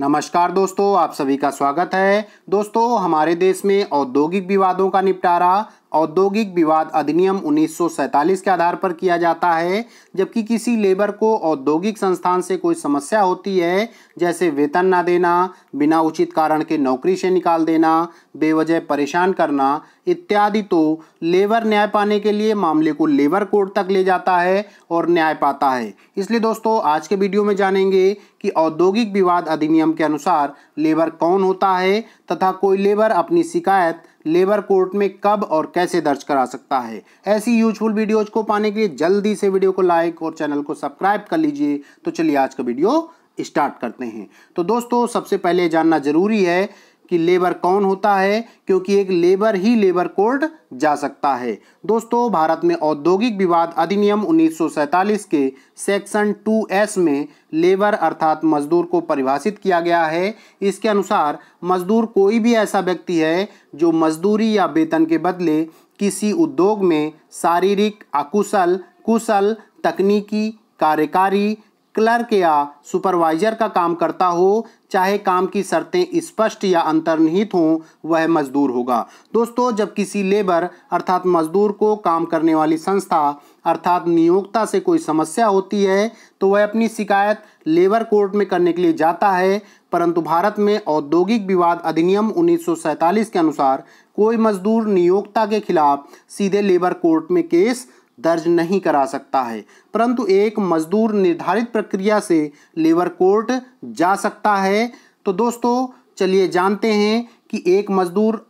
नमस्कार दोस्तों आप सभी का स्वागत है दोस्तों हमारे देश में औद्योगिक विवादों का निपटारा औद्योगिक विवाद अधिनियम 1947 के आधार पर किया जाता है जबकि किसी लेबर को औद्योगिक संस्थान से कोई समस्या होती है जैसे वेतन ना देना बिना उचित कारण के नौकरी से निकाल देना बेवजह परेशान करना इत्यादि तो लेबर न्याय पाने के लिए मामले को लेबर कोर्ट तक ले जाता है और न्याय पाता है इसलिए दोस्तों आज के वीडियो में जानेंगे कि औद्योगिक विवाद अधिनियम के अनुसार लेबर कौन होता है तथा कोई लेबर अपनी शिकायत लेबर कोर्ट में कब और कैसे दर्ज करा सकता है ऐसी यूजफुल वीडियोज को पाने के लिए जल्दी से वीडियो को लाइक और चैनल को सब्सक्राइब कर लीजिए तो चलिए आज का वीडियो स्टार्ट करते हैं तो दोस्तों सबसे पहले जानना ज़रूरी है कि लेबर कौन होता है क्योंकि एक लेबर ही लेबर कोर्ट जा सकता है दोस्तों भारत में औद्योगिक विवाद अधिनियम 1947 के सेक्शन 2s में लेबर अर्थात मजदूर को परिभाषित किया गया है इसके अनुसार मजदूर कोई भी ऐसा व्यक्ति है जो मजदूरी या वेतन के बदले किसी उद्योग में शारीरिक अकुशल कुशल तकनीकी कार्यकारी क्लर्क या सुपरवाइजर का काम करता हो चाहे काम की शर्तें स्पष्ट या अंतर्निहित हों वह मजदूर होगा दोस्तों जब किसी लेबर अर्थात मजदूर को काम करने वाली संस्था अर्थात नियोक्ता से कोई समस्या होती है तो वह अपनी शिकायत लेबर कोर्ट में करने के लिए जाता है परंतु भारत में औद्योगिक विवाद अधिनियम उन्नीस के अनुसार कोई मजदूर नियोक्ता के खिलाफ सीधे लेबर कोर्ट में केस दर्ज नहीं करा सकता है परंतु एक मजदूर निर्धारित प्रक्रिया से लेबर कोर्ट जा सकता है तो दोस्तों चलिए जानते हैं कि एक मजदूर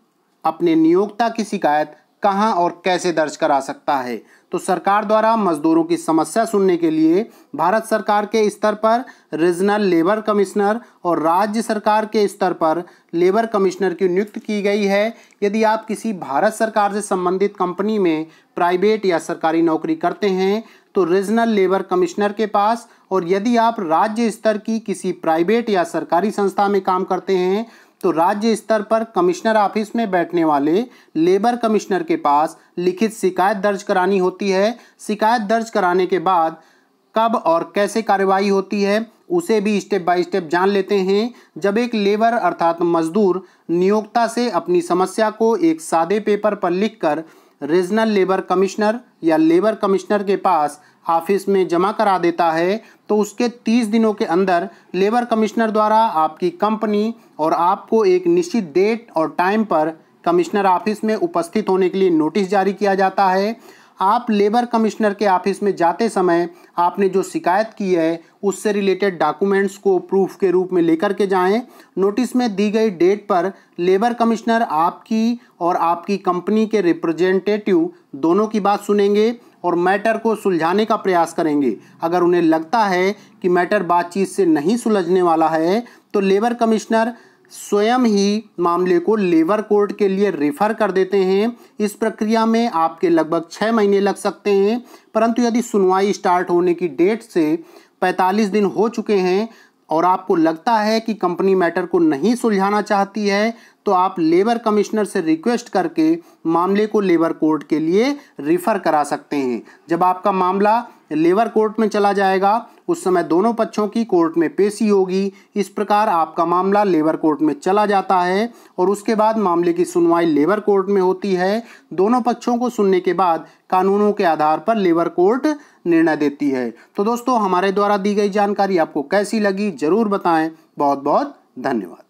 अपने नियोक्ता की शिकायत कहां और कैसे दर्ज करा सकता है तो सरकार द्वारा मजदूरों की समस्या सुनने के लिए भारत सरकार के स्तर पर रीजनल लेबर कमिश्नर और राज्य सरकार के स्तर पर लेबर कमिश्नर की नियुक्त की गई है यदि आप किसी भारत सरकार से संबंधित कंपनी में प्राइवेट या सरकारी नौकरी करते हैं तो रीजनल लेबर कमिश्नर के पास और यदि आप राज्य स्तर की किसी प्राइवेट या सरकारी संस्था में काम करते हैं तो राज्य स्तर पर कमिश्नर ऑफिस में बैठने वाले लेबर कमिश्नर के पास लिखित शिकायत दर्ज करानी होती है शिकायत दर्ज कराने के बाद कब और कैसे कार्रवाई होती है उसे भी स्टेप बाय स्टेप जान लेते हैं जब एक लेबर अर्थात मजदूर नियोक्ता से अपनी समस्या को एक सादे पेपर पर लिखकर रीजनल लेबर कमिश्नर या लेबर कमिश्नर के पास ऑफिस में जमा करा देता है तो उसके तीस दिनों के अंदर लेबर कमिश्नर द्वारा आपकी कंपनी और आपको एक निश्चित डेट और टाइम पर कमिश्नर ऑफिस में उपस्थित होने के लिए नोटिस जारी किया जाता है आप लेबर कमिश्नर के ऑफिस में जाते समय आपने जो शिकायत की है उससे रिलेटेड डॉक्यूमेंट्स को प्रूफ के रूप में लेकर के जाएं नोटिस में दी गई डेट पर लेबर कमिश्नर आपकी और आपकी कंपनी के रिप्रेजेंटेटिव दोनों की बात सुनेंगे और मैटर को सुलझाने का प्रयास करेंगे अगर उन्हें लगता है कि मैटर बातचीत से नहीं सुलझने वाला है तो लेबर कमिश्नर स्वयं ही मामले को लेबर कोर्ट के लिए रेफर कर देते हैं इस प्रक्रिया में आपके लगभग छः महीने लग सकते हैं परंतु यदि सुनवाई स्टार्ट होने की डेट से 45 दिन हो चुके हैं और आपको लगता है कि कंपनी मैटर को नहीं सुलझाना चाहती है तो आप लेबर कमिश्नर से रिक्वेस्ट करके मामले को लेबर कोर्ट के लिए रिफ़र करा सकते हैं जब आपका मामला लेबर कोर्ट में चला जाएगा उस समय दोनों पक्षों की कोर्ट में पेशी होगी इस प्रकार आपका मामला लेबर कोर्ट में चला जाता है और उसके बाद मामले की सुनवाई लेबर कोर्ट में होती है दोनों पक्षों को सुनने के बाद कानूनों के आधार पर लेबर कोर्ट निर्णय देती है तो दोस्तों हमारे द्वारा दी गई जानकारी आपको कैसी लगी ज़रूर बताएं बहुत बहुत धन्यवाद